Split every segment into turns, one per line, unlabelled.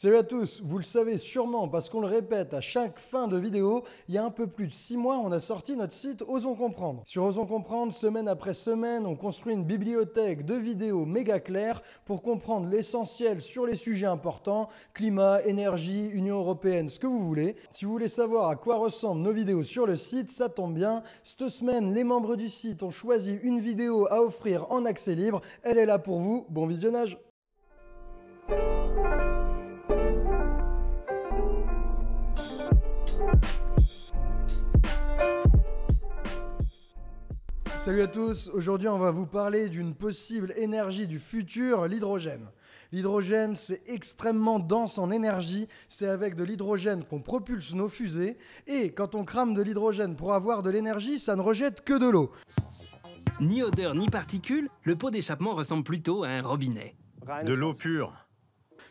Salut à tous, vous le savez sûrement parce qu'on le répète à chaque fin de vidéo, il y a un peu plus de 6 mois, on a sorti notre site Osons Comprendre. Sur Osons Comprendre, semaine après semaine, on construit une bibliothèque de vidéos méga claires pour comprendre l'essentiel sur les sujets importants, climat, énergie, Union Européenne, ce que vous voulez. Si vous voulez savoir à quoi ressemblent nos vidéos sur le site, ça tombe bien. Cette semaine, les membres du site ont choisi une vidéo à offrir en accès libre. Elle est là pour vous. Bon visionnage. Salut à tous, aujourd'hui on va vous parler d'une possible énergie du futur, l'hydrogène. L'hydrogène c'est extrêmement dense en énergie, c'est avec de l'hydrogène qu'on propulse nos fusées et quand on crame de l'hydrogène pour avoir de l'énergie ça ne rejette que de l'eau. Ni odeur ni particules, le pot d'échappement ressemble plutôt à un robinet. De l'eau pure,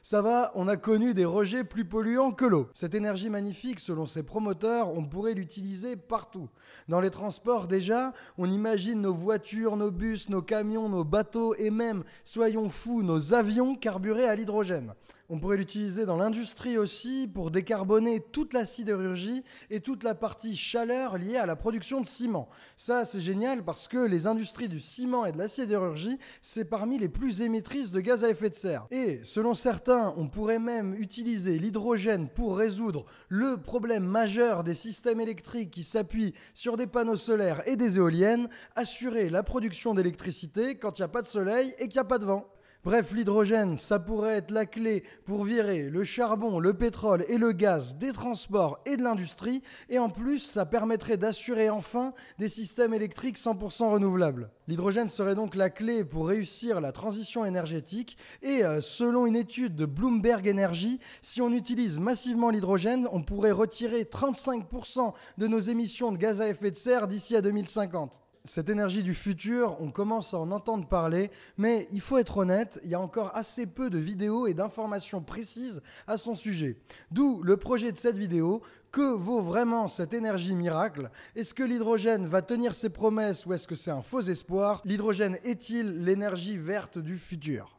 ça va, on a connu des rejets plus polluants que l'eau. Cette énergie magnifique, selon ses promoteurs, on pourrait l'utiliser partout. Dans les transports déjà, on imagine nos voitures, nos bus, nos camions, nos bateaux et même, soyons fous, nos avions carburés à l'hydrogène. On pourrait l'utiliser dans l'industrie aussi pour décarboner toute la sidérurgie et toute la partie chaleur liée à la production de ciment. Ça, c'est génial parce que les industries du ciment et de la sidérurgie, c'est parmi les plus émettrices de gaz à effet de serre. Et selon certains, on pourrait même utiliser l'hydrogène pour résoudre le problème majeur des systèmes électriques qui s'appuient sur des panneaux solaires et des éoliennes, assurer la production d'électricité quand il n'y a pas de soleil et qu'il n'y a pas de vent. Bref, l'hydrogène, ça pourrait être la clé pour virer le charbon, le pétrole et le gaz des transports et de l'industrie, et en plus, ça permettrait d'assurer enfin des systèmes électriques 100% renouvelables. L'hydrogène serait donc la clé pour réussir la transition énergétique, et euh, selon une étude de Bloomberg Energy, si on utilise massivement l'hydrogène, on pourrait retirer 35% de nos émissions de gaz à effet de serre d'ici à 2050. Cette énergie du futur, on commence à en entendre parler, mais il faut être honnête, il y a encore assez peu de vidéos et d'informations précises à son sujet. D'où le projet de cette vidéo, que vaut vraiment cette énergie miracle Est-ce que l'hydrogène va tenir ses promesses ou est-ce que c'est un faux espoir L'hydrogène est-il l'énergie verte du futur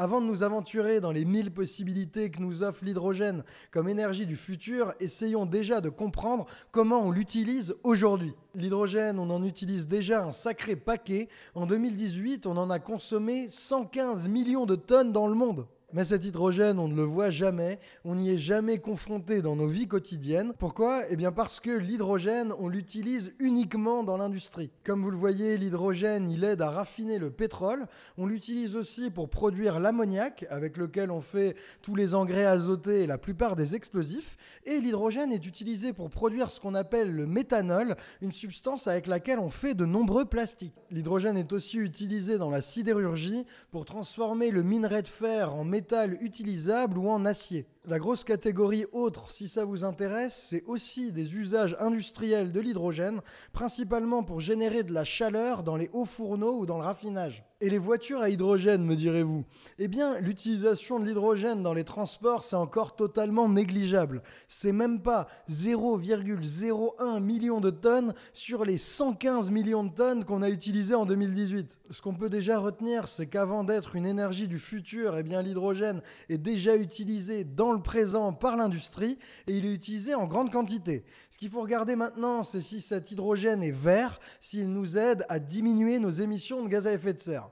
Avant de nous aventurer dans les mille possibilités que nous offre l'hydrogène comme énergie du futur, essayons déjà de comprendre comment on l'utilise aujourd'hui. L'hydrogène, on en utilise déjà un sacré paquet. En 2018, on en a consommé 115 millions de tonnes dans le monde. Mais cet hydrogène, on ne le voit jamais, on n'y est jamais confronté dans nos vies quotidiennes. Pourquoi Eh bien parce que l'hydrogène, on l'utilise uniquement dans l'industrie. Comme vous le voyez, l'hydrogène, il aide à raffiner le pétrole. On l'utilise aussi pour produire l'ammoniac, avec lequel on fait tous les engrais azotés et la plupart des explosifs. Et l'hydrogène est utilisé pour produire ce qu'on appelle le méthanol, une substance avec laquelle on fait de nombreux plastiques. L'hydrogène est aussi utilisé dans la sidérurgie pour transformer le minerai de fer en méthanol métal utilisable ou en acier. La grosse catégorie autre, si ça vous intéresse, c'est aussi des usages industriels de l'hydrogène, principalement pour générer de la chaleur dans les hauts fourneaux ou dans le raffinage. Et les voitures à hydrogène, me direz-vous Eh bien, l'utilisation de l'hydrogène dans les transports, c'est encore totalement négligeable. C'est même pas 0,01 million de tonnes sur les 115 millions de tonnes qu'on a utilisées en 2018. Ce qu'on peut déjà retenir, c'est qu'avant d'être une énergie du futur, eh bien l'hydrogène est déjà utilisé dans le présent par l'industrie et il est utilisé en grande quantité. Ce qu'il faut regarder maintenant, c'est si cet hydrogène est vert, s'il nous aide à diminuer nos émissions de gaz à effet de serre.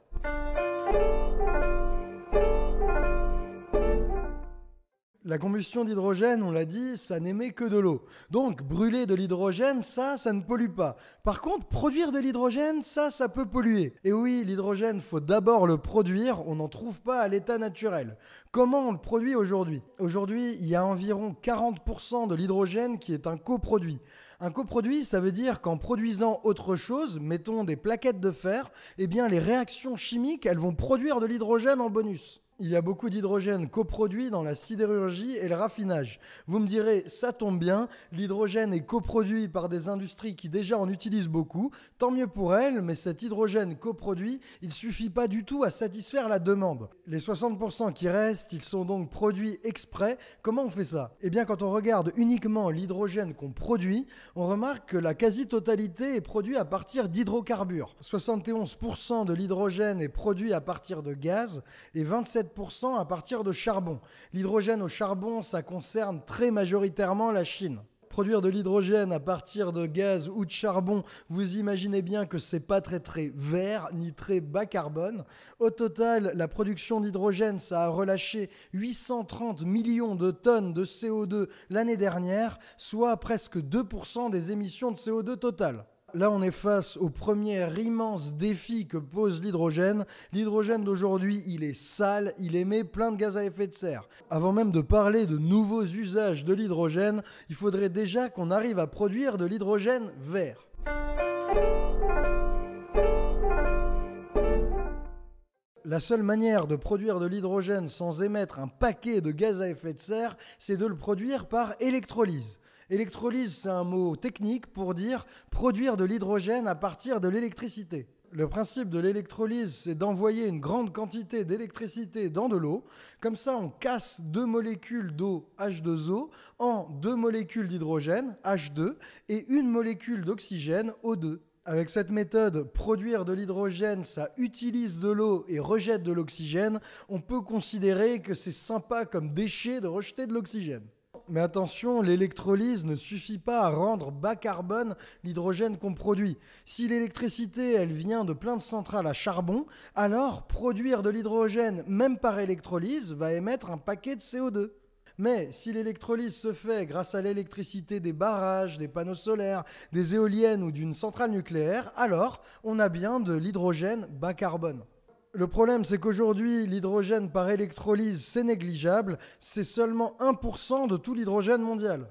La combustion d'hydrogène, on l'a dit, ça n'émet que de l'eau. Donc brûler de l'hydrogène, ça, ça ne pollue pas. Par contre, produire de l'hydrogène, ça, ça peut polluer. Et oui, l'hydrogène, faut d'abord le produire, on n'en trouve pas à l'état naturel. Comment on le produit aujourd'hui Aujourd'hui, il y a environ 40% de l'hydrogène qui est un coproduit. Un coproduit, ça veut dire qu'en produisant autre chose, mettons des plaquettes de fer, eh bien les réactions chimiques, elles vont produire de l'hydrogène en bonus. Il y a beaucoup d'hydrogène coproduit dans la sidérurgie et le raffinage. Vous me direz, ça tombe bien, l'hydrogène est coproduit par des industries qui déjà en utilisent beaucoup, tant mieux pour elles, mais cet hydrogène coproduit, il suffit pas du tout à satisfaire la demande. Les 60% qui restent, ils sont donc produits exprès. Comment on fait ça Eh bien, quand on regarde uniquement l'hydrogène qu'on produit, on remarque que la quasi-totalité est produite à partir d'hydrocarbures. 71% de l'hydrogène est produit à partir de gaz et 27 à partir de charbon. L'hydrogène au charbon, ça concerne très majoritairement la Chine produire de l'hydrogène à partir de gaz ou de charbon, vous imaginez bien que c'est pas très très vert ni très bas carbone. Au total, la production d'hydrogène, ça a relâché 830 millions de tonnes de CO2 l'année dernière, soit presque 2% des émissions de CO2 totales là on est face au premier immense défi que pose l'hydrogène. L'hydrogène d'aujourd'hui, il est sale, il émet plein de gaz à effet de serre. Avant même de parler de nouveaux usages de l'hydrogène, il faudrait déjà qu'on arrive à produire de l'hydrogène vert. la seule manière de produire de l'hydrogène sans émettre un paquet de gaz à effet de serre, c'est de le produire par électrolyse. Électrolyse, c'est un mot technique pour dire produire de l'hydrogène à partir de l'électricité. Le principe de l'électrolyse, c'est d'envoyer une grande quantité d'électricité dans de l'eau. Comme ça, on casse deux molécules d'eau H2O en deux molécules d'hydrogène H2 et une molécule d'oxygène O2. Avec cette méthode, produire de l'hydrogène, ça utilise de l'eau et rejette de l'oxygène. On peut considérer que c'est sympa comme déchet de rejeter de l'oxygène mais attention, l'électrolyse ne suffit pas à rendre bas carbone l'hydrogène qu'on produit. Si l'électricité, elle vient de plein de centrales à charbon, alors produire de l'hydrogène, même par électrolyse, va émettre un paquet de CO2. Mais si l'électrolyse se fait grâce à l'électricité des barrages, des panneaux solaires, des éoliennes ou d'une centrale nucléaire, alors on a bien de l'hydrogène bas carbone. Le problème, c'est qu'aujourd'hui, l'hydrogène par électrolyse, c'est négligeable. C'est seulement 1% de tout l'hydrogène mondial.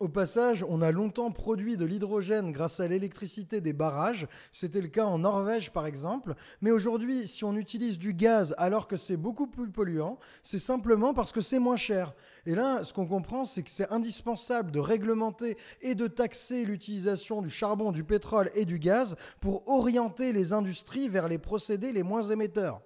Au passage, on a longtemps produit de l'hydrogène grâce à l'électricité des barrages. C'était le cas en Norvège par exemple. Mais aujourd'hui, si on utilise du gaz alors que c'est beaucoup plus polluant, c'est simplement parce que c'est moins cher. Et là, ce qu'on comprend, c'est que c'est indispensable de réglementer et de taxer l'utilisation du charbon, du pétrole et du gaz pour orienter les industries vers les procédés les moins émetteurs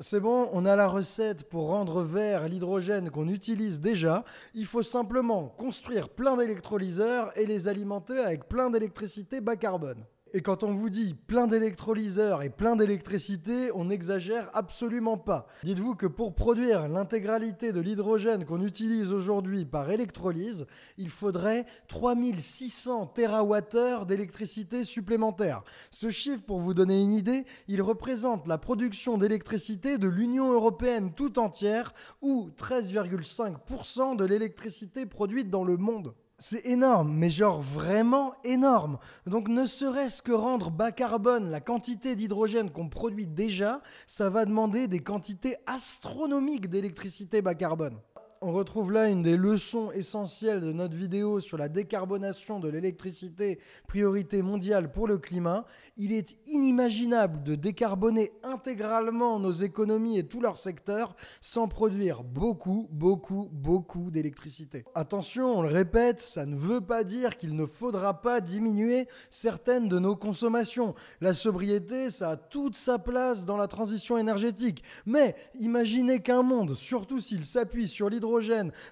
c'est bon, on a la recette pour rendre vert l'hydrogène qu'on utilise déjà. Il faut simplement construire plein d'électrolyseurs et les alimenter avec plein d'électricité bas carbone. Et quand on vous dit plein d'électrolyseurs et plein d'électricité, on n'exagère absolument pas. Dites-vous que pour produire l'intégralité de l'hydrogène qu'on utilise aujourd'hui par électrolyse, il faudrait 3600 TWh d'électricité supplémentaire. Ce chiffre, pour vous donner une idée, il représente la production d'électricité de l'Union européenne tout entière ou 13,5% de l'électricité produite dans le monde. C'est énorme, mais genre vraiment énorme. Donc ne serait-ce que rendre bas carbone la quantité d'hydrogène qu'on produit déjà, ça va demander des quantités astronomiques d'électricité bas carbone on retrouve là une des leçons essentielles de notre vidéo sur la décarbonation de l'électricité, priorité mondiale pour le climat. Il est inimaginable de décarboner intégralement nos économies et tous leurs secteurs sans produire beaucoup, beaucoup, beaucoup d'électricité. Attention, on le répète, ça ne veut pas dire qu'il ne faudra pas diminuer certaines de nos consommations. La sobriété, ça a toute sa place dans la transition énergétique. Mais imaginez qu'un monde, surtout s'il s'appuie sur l'hydrogène,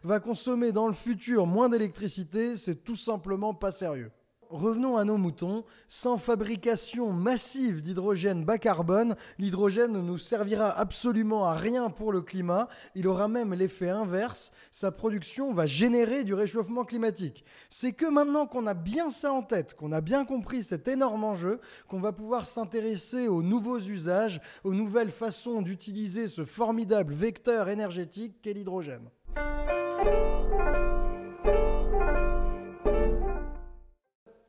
va consommer dans le futur moins d'électricité, c'est tout simplement pas sérieux. Revenons à nos moutons. Sans fabrication massive d'hydrogène bas carbone, l'hydrogène ne nous servira absolument à rien pour le climat. Il aura même l'effet inverse. Sa production va générer du réchauffement climatique. C'est que maintenant qu'on a bien ça en tête, qu'on a bien compris cet énorme enjeu, qu'on va pouvoir s'intéresser aux nouveaux usages, aux nouvelles façons d'utiliser ce formidable vecteur énergétique qu'est l'hydrogène.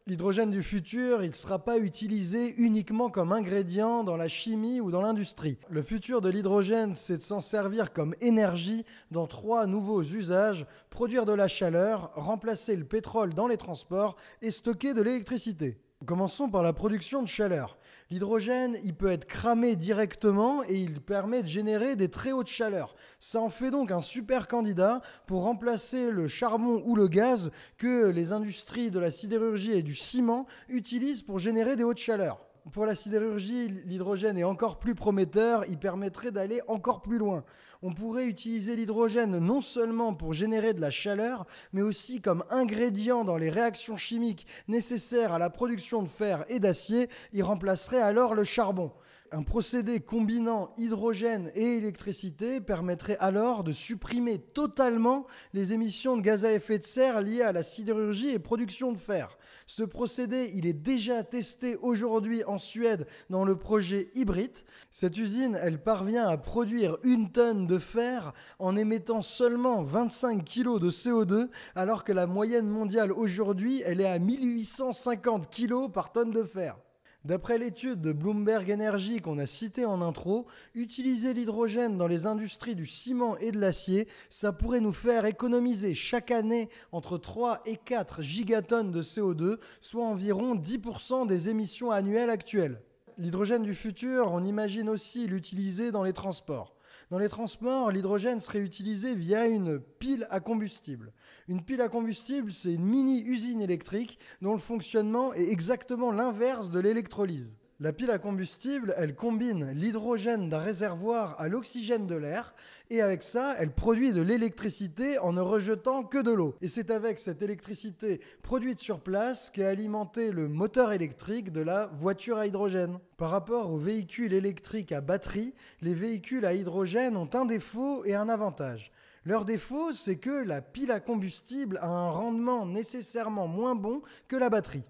L'hydrogène du futur, il ne sera pas utilisé uniquement comme ingrédient dans la chimie ou dans l'industrie. Le futur de l'hydrogène, c'est de s'en servir comme énergie dans trois nouveaux usages, produire de la chaleur, remplacer le pétrole dans les transports et stocker de l'électricité. Commençons par la production de chaleur. L'hydrogène, il peut être cramé directement et il permet de générer des très hautes chaleurs. Ça en fait donc un super candidat pour remplacer le charbon ou le gaz que les industries de la sidérurgie et du ciment utilisent pour générer des hautes chaleurs. Pour la sidérurgie, l'hydrogène est encore plus prometteur, il permettrait d'aller encore plus loin. On pourrait utiliser l'hydrogène non seulement pour générer de la chaleur, mais aussi comme ingrédient dans les réactions chimiques nécessaires à la production de fer et d'acier. Il remplacerait alors le charbon. Un procédé combinant hydrogène et électricité permettrait alors de supprimer totalement les émissions de gaz à effet de serre liées à la sidérurgie et production de fer. Ce procédé, il est déjà testé aujourd'hui en Suède dans le projet Hybrid. Cette usine, elle parvient à produire une tonne de fer en émettant seulement 25 kg de CO2, alors que la moyenne mondiale aujourd'hui, elle est à 1850 kg par tonne de fer. D'après l'étude de Bloomberg Energy qu'on a citée en intro, utiliser l'hydrogène dans les industries du ciment et de l'acier, ça pourrait nous faire économiser chaque année entre 3 et 4 gigatonnes de CO2, soit environ 10% des émissions annuelles actuelles. L'hydrogène du futur, on imagine aussi l'utiliser dans les transports. Dans les transports, l'hydrogène serait utilisé via une pile à combustible. Une pile à combustible, c'est une mini-usine électrique dont le fonctionnement est exactement l'inverse de l'électrolyse. La pile à combustible, elle combine l'hydrogène d'un réservoir à l'oxygène de l'air, et avec ça, elle produit de l'électricité en ne rejetant que de l'eau. Et c'est avec cette électricité produite sur place qu'est alimenté le moteur électrique de la voiture à hydrogène. Par rapport aux véhicules électriques à batterie, les véhicules à hydrogène ont un défaut et un avantage. Leur défaut, c'est que la pile à combustible a un rendement nécessairement moins bon que la batterie.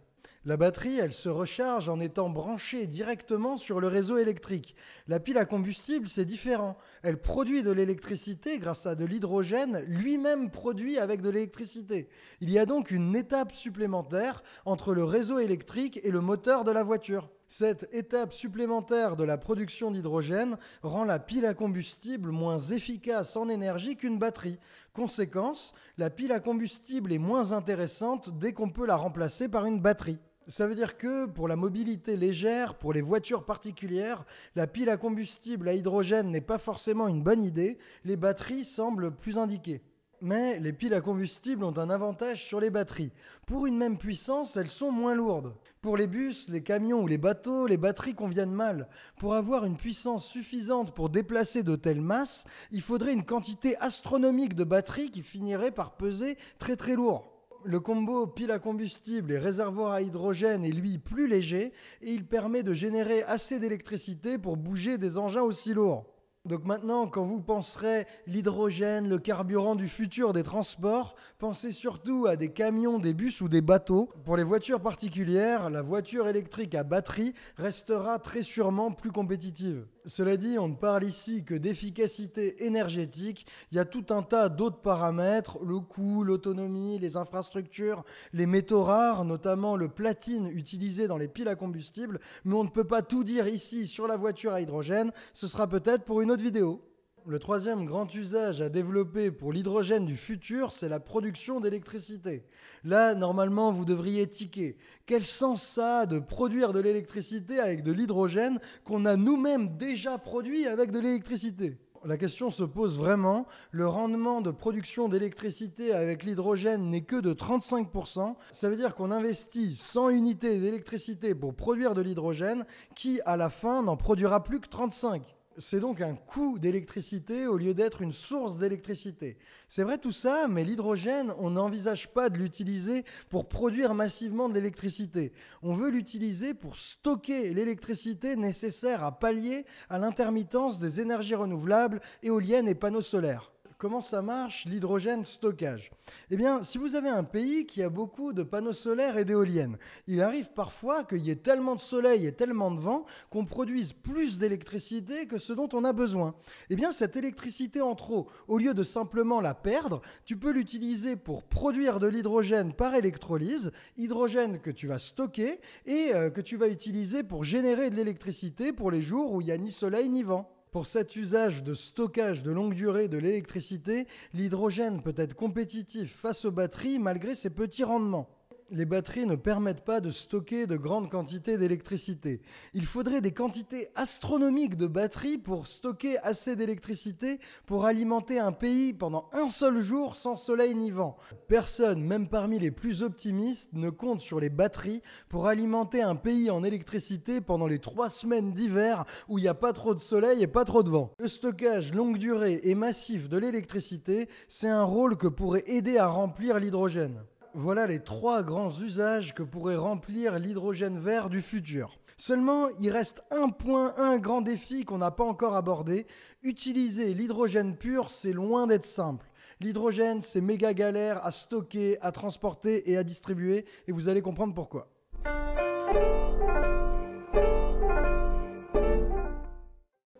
La batterie, elle se recharge en étant branchée directement sur le réseau électrique. La pile à combustible, c'est différent. Elle produit de l'électricité grâce à de l'hydrogène, lui-même produit avec de l'électricité. Il y a donc une étape supplémentaire entre le réseau électrique et le moteur de la voiture. Cette étape supplémentaire de la production d'hydrogène rend la pile à combustible moins efficace en énergie qu'une batterie. Conséquence, la pile à combustible est moins intéressante dès qu'on peut la remplacer par une batterie. Ça veut dire que pour la mobilité légère, pour les voitures particulières, la pile à combustible à hydrogène n'est pas forcément une bonne idée, les batteries semblent plus indiquées. Mais les piles à combustible ont un avantage sur les batteries. Pour une même puissance, elles sont moins lourdes. Pour les bus, les camions ou les bateaux, les batteries conviennent mal. Pour avoir une puissance suffisante pour déplacer de telles masses, il faudrait une quantité astronomique de batteries qui finirait par peser très très lourd. Le combo pile à combustible et réservoir à hydrogène est lui plus léger et il permet de générer assez d'électricité pour bouger des engins aussi lourds. Donc maintenant, quand vous penserez l'hydrogène, le carburant du futur des transports, pensez surtout à des camions, des bus ou des bateaux. Pour les voitures particulières, la voiture électrique à batterie restera très sûrement plus compétitive. Cela dit, on ne parle ici que d'efficacité énergétique. Il y a tout un tas d'autres paramètres, le coût, l'autonomie, les infrastructures, les métaux rares, notamment le platine utilisé dans les piles à combustible. Mais on ne peut pas tout dire ici sur la voiture à hydrogène. Ce sera peut-être pour une autre vidéo le troisième grand usage à développer pour l'hydrogène du futur, c'est la production d'électricité. Là, normalement, vous devriez tiquer. Quel sens ça a de produire de l'électricité avec de l'hydrogène qu'on a nous-mêmes déjà produit avec de l'électricité la question se pose vraiment. Le rendement de production d'électricité avec l'hydrogène n'est que de 35%. Ça veut dire qu'on investit 100 unités d'électricité pour produire de l'hydrogène qui, à la fin, n'en produira plus que 35 c'est donc un coût d'électricité au lieu d'être une source d'électricité. C'est vrai tout ça, mais l'hydrogène, on n'envisage pas de l'utiliser pour produire massivement de l'électricité. On veut l'utiliser pour stocker l'électricité nécessaire à pallier à l'intermittence des énergies renouvelables, éoliennes et panneaux solaires comment ça marche l'hydrogène stockage Eh bien, si vous avez un pays qui a beaucoup de panneaux solaires et d'éoliennes, il arrive parfois qu'il y ait tellement de soleil et tellement de vent qu'on produise plus d'électricité que ce dont on a besoin. Eh bien, cette électricité en trop, au lieu de simplement la perdre, tu peux l'utiliser pour produire de l'hydrogène par électrolyse, hydrogène que tu vas stocker et euh, que tu vas utiliser pour générer de l'électricité pour les jours où il n'y a ni soleil ni vent. Pour cet usage de stockage de longue durée de l'électricité, l'hydrogène peut être compétitif face aux batteries malgré ses petits rendements les batteries ne permettent pas de stocker de grandes quantités d'électricité. Il faudrait des quantités astronomiques de batteries pour stocker assez d'électricité pour alimenter un pays pendant un seul jour sans soleil ni vent. Personne, même parmi les plus optimistes, ne compte sur les batteries pour alimenter un pays en électricité pendant les trois semaines d'hiver où il n'y a pas trop de soleil et pas trop de vent. Le stockage longue durée et massif de l'électricité, c'est un rôle que pourrait aider à remplir l'hydrogène. Voilà les trois grands usages que pourrait remplir l'hydrogène vert du futur. Seulement, il reste un point, un grand défi qu'on n'a pas encore abordé. Utiliser l'hydrogène pur, c'est loin d'être simple. L'hydrogène, c'est méga galère à stocker, à transporter et à distribuer, et vous allez comprendre pourquoi.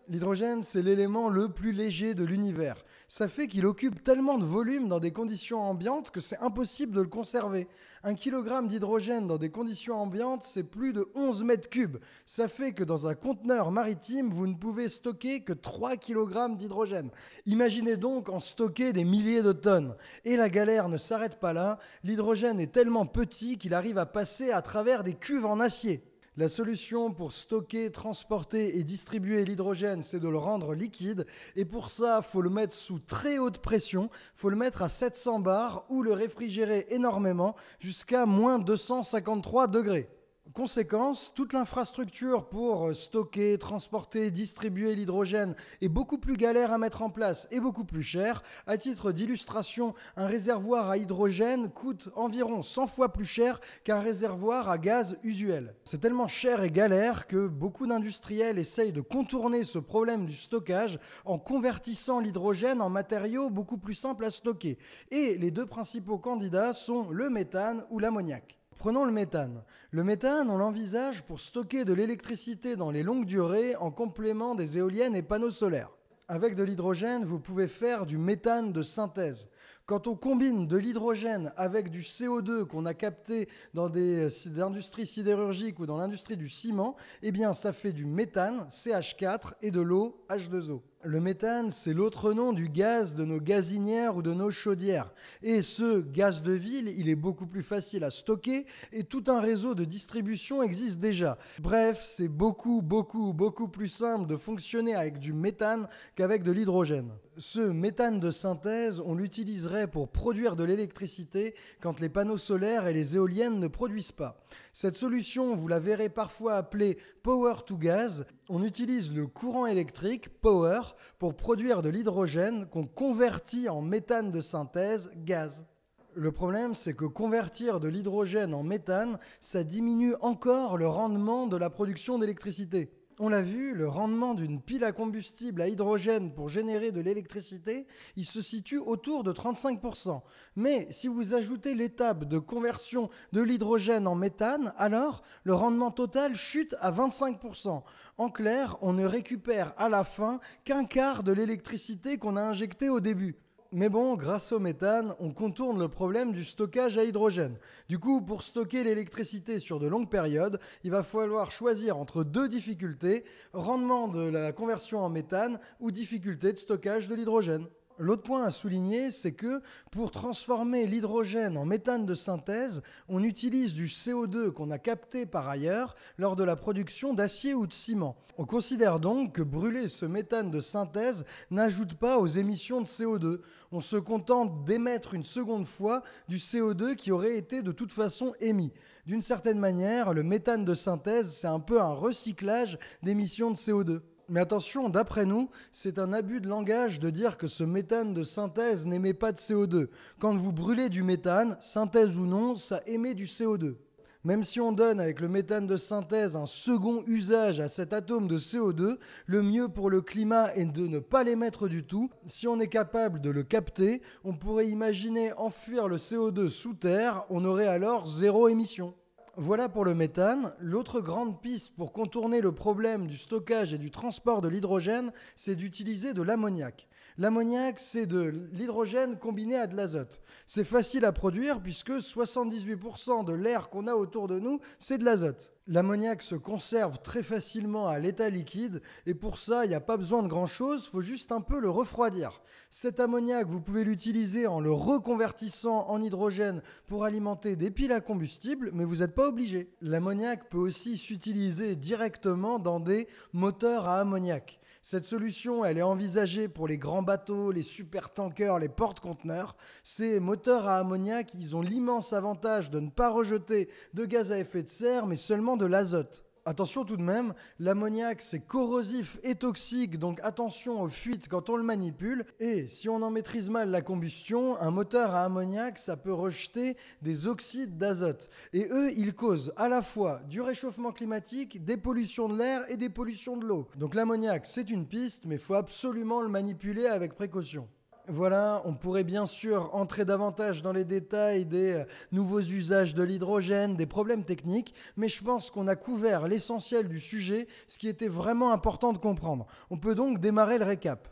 L'hydrogène, c'est l'élément le plus léger de l'univers. Ça fait qu'il occupe tellement de volume dans des conditions ambiantes que c'est impossible de le conserver. Un kilogramme d'hydrogène dans des conditions ambiantes, c'est plus de 11 mètres cubes. Ça fait que dans un conteneur maritime, vous ne pouvez stocker que 3 kilogrammes d'hydrogène. Imaginez donc en stocker des milliers de tonnes. Et la galère ne s'arrête pas là. L'hydrogène est tellement petit qu'il arrive à passer à travers des cuves en acier. La solution pour stocker, transporter et distribuer l'hydrogène, c'est de le rendre liquide. Et pour ça, faut le mettre sous très haute pression, faut le mettre à 700 bars ou le réfrigérer énormément jusqu'à moins 253 degrés. Conséquence, toute l'infrastructure pour euh, stocker, transporter, distribuer l'hydrogène est beaucoup plus galère à mettre en place et beaucoup plus chère. À titre d'illustration, un réservoir à hydrogène coûte environ 100 fois plus cher qu'un réservoir à gaz usuel. C'est tellement cher et galère que beaucoup d'industriels essayent de contourner ce problème du stockage en convertissant l'hydrogène en matériaux beaucoup plus simples à stocker. Et les deux principaux candidats sont le méthane ou l'ammoniac. Prenons le méthane. Le méthane, on l'envisage pour stocker de l'électricité dans les longues durées en complément des éoliennes et panneaux solaires. Avec de l'hydrogène, vous pouvez faire du méthane de synthèse. Quand on combine de l'hydrogène avec du CO2 qu'on a capté dans des, euh, industries sidérurgiques ou dans l'industrie du ciment, eh bien ça fait du méthane, CH4, et de l'eau, H2O. Le méthane, c'est l'autre nom du gaz de nos gazinières ou de nos chaudières. Et ce gaz de ville, il est beaucoup plus facile à stocker et tout un réseau de distribution existe déjà. Bref, c'est beaucoup, beaucoup, beaucoup plus simple de fonctionner avec du méthane qu'avec de l'hydrogène ce méthane de synthèse, on l'utiliserait pour produire de l'électricité quand les panneaux solaires et les éoliennes ne produisent pas. Cette solution, vous la verrez parfois appelée power to gas. On utilise le courant électrique, power, pour produire de l'hydrogène qu'on convertit en méthane de synthèse, gaz. Le problème, c'est que convertir de l'hydrogène en méthane, ça diminue encore le rendement de la production d'électricité. On l'a vu, le rendement d'une pile à combustible à hydrogène pour générer de l'électricité, il se situe autour de 35%. Mais si vous ajoutez l'étape de conversion de l'hydrogène en méthane, alors le rendement total chute à 25%. En clair, on ne récupère à la fin qu'un quart de l'électricité qu'on a injectée au début mais bon, grâce au méthane, on contourne le problème du stockage à hydrogène. Du coup, pour stocker l'électricité sur de longues périodes, il va falloir choisir entre deux difficultés, rendement de la conversion en méthane ou difficulté de stockage de l'hydrogène. L'autre point à souligner, c'est que pour transformer l'hydrogène en méthane de synthèse, on utilise du CO2 qu'on a capté par ailleurs lors de la production d'acier ou de ciment. On considère donc que brûler ce méthane de synthèse n'ajoute pas aux émissions de CO2. On se contente d'émettre une seconde fois du CO2 qui aurait été de toute façon émis. D'une certaine manière, le méthane de synthèse, c'est un peu un recyclage d'émissions de CO2 mais attention, d'après nous, c'est un abus de langage de dire que ce méthane de synthèse n'émet pas de CO2. Quand vous brûlez du méthane, synthèse ou non, ça émet du CO2. Même si on donne avec le méthane de synthèse un second usage à cet atome de CO2, le mieux pour le climat est de ne pas l'émettre du tout. Si on est capable de le capter, on pourrait imaginer enfuir le CO2 sous terre, on aurait alors zéro émission. Voilà pour le méthane. L'autre grande piste pour contourner le problème du stockage et du transport de l'hydrogène, c'est d'utiliser de l'ammoniac. L'ammoniac, c'est de l'hydrogène combiné à de l'azote. C'est facile à produire puisque 78% de l'air qu'on a autour de nous, c'est de l'azote. L'ammoniac se conserve très facilement à l'état liquide et pour ça, il n'y a pas besoin de grand-chose, il faut juste un peu le refroidir. Cet ammoniac, vous pouvez l'utiliser en le reconvertissant en hydrogène pour alimenter des piles à combustible, mais vous n'êtes pas obligé. L'ammoniac peut aussi s'utiliser directement dans des moteurs à ammoniac. Cette solution, elle est envisagée pour les grands bateaux, les super tankers, les porte-conteneurs. Ces moteurs à ammoniac, ils ont l'immense avantage de ne pas rejeter de gaz à effet de serre, mais seulement de l'azote. Attention tout de même, l'ammoniac c'est corrosif et toxique, donc attention aux fuites quand on le manipule. Et si on en maîtrise mal la combustion, un moteur à ammoniac ça peut rejeter des oxydes d'azote. Et eux, ils causent à la fois du réchauffement climatique, des pollutions de l'air et des pollutions de l'eau. Donc l'ammoniac c'est une piste, mais faut absolument le manipuler avec précaution. Voilà, on pourrait bien sûr entrer davantage dans les détails des euh, nouveaux usages de l'hydrogène, des problèmes techniques, mais je pense qu'on a couvert l'essentiel du sujet, ce qui était vraiment important de comprendre. On peut donc démarrer le récap.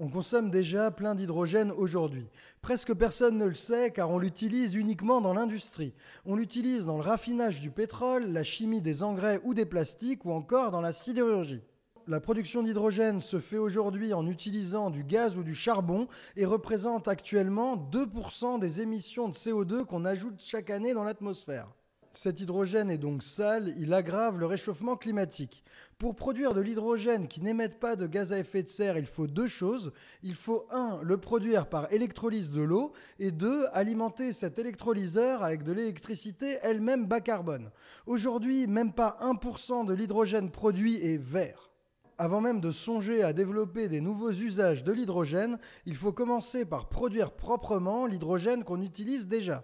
On consomme déjà plein d'hydrogène aujourd'hui. Presque personne ne le sait car on l'utilise uniquement dans l'industrie. On l'utilise dans le raffinage du pétrole, la chimie des engrais ou des plastiques ou encore dans la sidérurgie. La production d'hydrogène se fait aujourd'hui en utilisant du gaz ou du charbon et représente actuellement 2% des émissions de CO2 qu'on ajoute chaque année dans l'atmosphère. Cet hydrogène est donc sale, il aggrave le réchauffement climatique. Pour produire de l'hydrogène qui n'émette pas de gaz à effet de serre, il faut deux choses. Il faut, un, le produire par électrolyse de l'eau, et deux, alimenter cet électrolyseur avec de l'électricité elle-même bas carbone. Aujourd'hui, même pas 1% de l'hydrogène produit est vert. Avant même de songer à développer des nouveaux usages de l'hydrogène, il faut commencer par produire proprement l'hydrogène qu'on utilise déjà.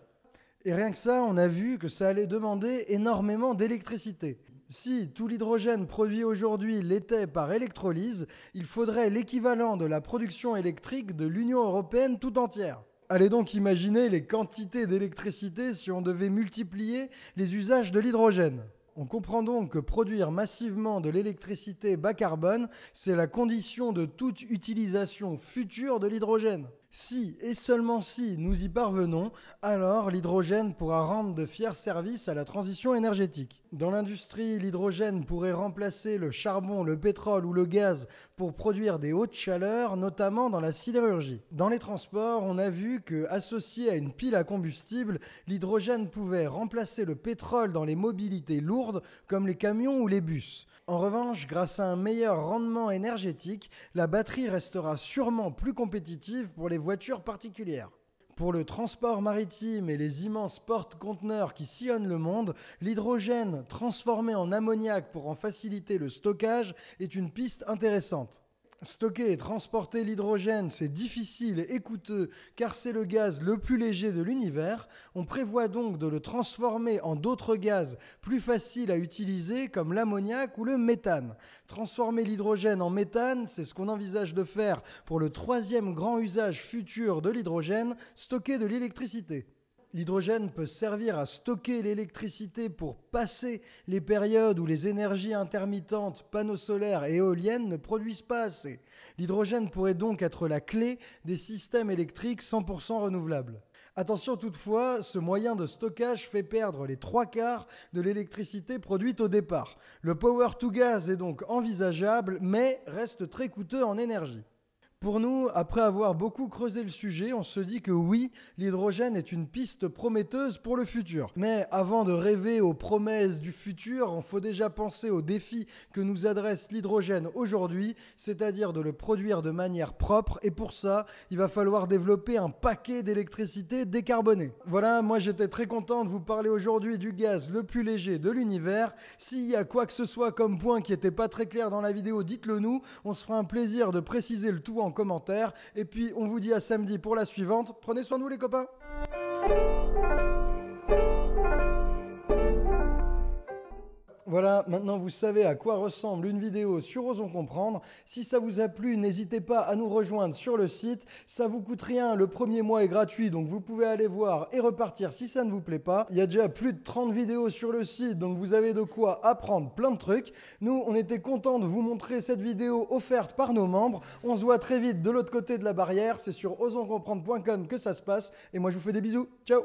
Et rien que ça, on a vu que ça allait demander énormément d'électricité. Si tout l'hydrogène produit aujourd'hui l'était par électrolyse, il faudrait l'équivalent de la production électrique de l'Union européenne tout entière. Allez donc imaginer les quantités d'électricité si on devait multiplier les usages de l'hydrogène. On comprend donc que produire massivement de l'électricité bas carbone, c'est la condition de toute utilisation future de l'hydrogène. Si et seulement si nous y parvenons, alors l'hydrogène pourra rendre de fiers services à la transition énergétique. Dans l'industrie, l'hydrogène pourrait remplacer le charbon, le pétrole ou le gaz pour produire des hautes chaleurs, notamment dans la sidérurgie. Dans les transports, on a vu que, associé à une pile à combustible, l'hydrogène pouvait remplacer le pétrole dans les mobilités lourdes comme les camions ou les bus. En revanche, grâce à un meilleur rendement énergétique, la batterie restera sûrement plus compétitive pour les voitures particulières. Pour le transport maritime et les immenses porte-conteneurs qui sillonnent le monde, l'hydrogène transformé en ammoniac pour en faciliter le stockage est une piste intéressante. Stocker et transporter l'hydrogène, c'est difficile et coûteux car c'est le gaz le plus léger de l'univers. On prévoit donc de le transformer en d'autres gaz plus faciles à utiliser comme l'ammoniac ou le méthane. Transformer l'hydrogène en méthane, c'est ce qu'on envisage de faire pour le troisième grand usage futur de l'hydrogène, stocker de l'électricité. L'hydrogène peut servir à stocker l'électricité pour passer les périodes où les énergies intermittentes, panneaux solaires et éoliennes ne produisent pas assez. L'hydrogène pourrait donc être la clé des systèmes électriques 100% renouvelables. Attention toutefois, ce moyen de stockage fait perdre les trois quarts de l'électricité produite au départ. Le power to gas est donc envisageable, mais reste très coûteux en énergie. Pour nous, après avoir beaucoup creusé le sujet, on se dit que oui, l'hydrogène est une piste prometteuse pour le futur. Mais avant de rêver aux promesses du futur, on faut déjà penser aux défis que nous adresse l'hydrogène aujourd'hui, c'est-à-dire de le produire de manière propre. Et pour ça, il va falloir développer un paquet d'électricité décarbonée. Voilà, moi j'étais très content de vous parler aujourd'hui du gaz le plus léger de l'univers. S'il y a quoi que ce soit comme point qui n'était pas très clair dans la vidéo, dites-le nous. On se fera un plaisir de préciser le tout en commentaires. Et puis on vous dit à samedi pour la suivante. Prenez soin de vous les copains. Voilà, maintenant vous savez à quoi ressemble une vidéo sur Osons Comprendre. Si ça vous a plu, n'hésitez pas à nous rejoindre sur le site. Ça vous coûte rien, le premier mois est gratuit, donc vous pouvez aller voir et repartir si ça ne vous plaît pas. Il y a déjà plus de 30 vidéos sur le site, donc vous avez de quoi apprendre plein de trucs. Nous, on était contents de vous montrer cette vidéo offerte par nos membres. On se voit très vite de l'autre côté de la barrière. C'est sur osonscomprendre.com que ça se passe. Et moi, je vous fais des bisous. Ciao